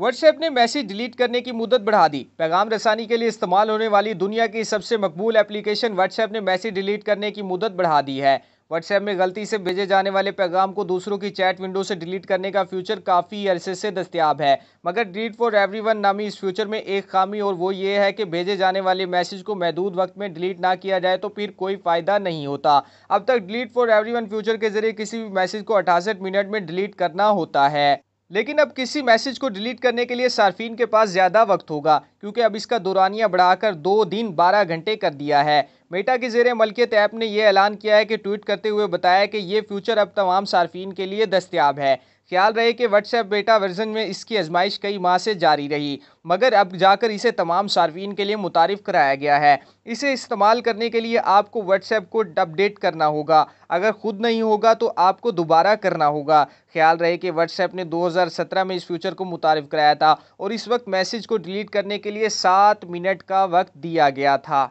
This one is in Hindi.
व्हाट्सएप ने मैसेज डिलीट करने की मुदत बढ़ा दी पैगाम रसानी के लिए इस्तेमाल होने वाली दुनिया की सबसे मकबूल एप्लीकेशन व्हाट्सएप ने मैसेज डिलीट करने की मुदत बढ़ा दी है व्हाट्सएप में गलती से भेजे जाने वाले पैगाम को दूसरों की चैट विंडो से डिलीट करने का फ्यूचर काफ़ी अरसे से दस्तियाब है मगर डिलीट फॉर एवरीवन नामी इस फ्यूचर में एक खामी और वो ये है कि भेजे जाने वाले मैसेज को महदूद वक्त में डिलीट ना किया जाए तो फिर कोई फ़ायदा नहीं होता अब तक डिलीट फॉर एवरी फ्यूचर के जरिए किसी भी मैसेज को अठासठ मिनट में डिलीट करना होता है लेकिन अब किसी मैसेज को डिलीट करने के लिए सार्फिन के पास ज़्यादा वक्त होगा क्योंकि अब इसका दुरानिया बढ़ाकर दो दिन बारह घंटे कर दिया है मेटा के जेर मलकियत ऐप ने यह ऐलान किया है कि ट्वीट करते हुए बताया कि ये फ्यूचर अब तमाम सार्फिन के लिए दस्तियाब है ख्याल रहे कि व्हाट्सएप बेटा वर्जन में इसकी आजमाइश कई माह से जारी रही मगर अब जाकर इसे तमाम सार्फिन के लिए मुतारफ़ कराया गया है इसे इस्तेमाल करने के लिए आपको व्हाट्सएप को अपडेट करना होगा अगर ख़ुद नहीं होगा तो आपको दोबारा करना होगा ख्याल रहे कि व्हाट्सएप ने 2017 में इस फ्यूचर को मुतारफ़ कराया था और इस वक्त मैसेज को डिलीट करने के लिए सात मिनट का वक्त दिया गया था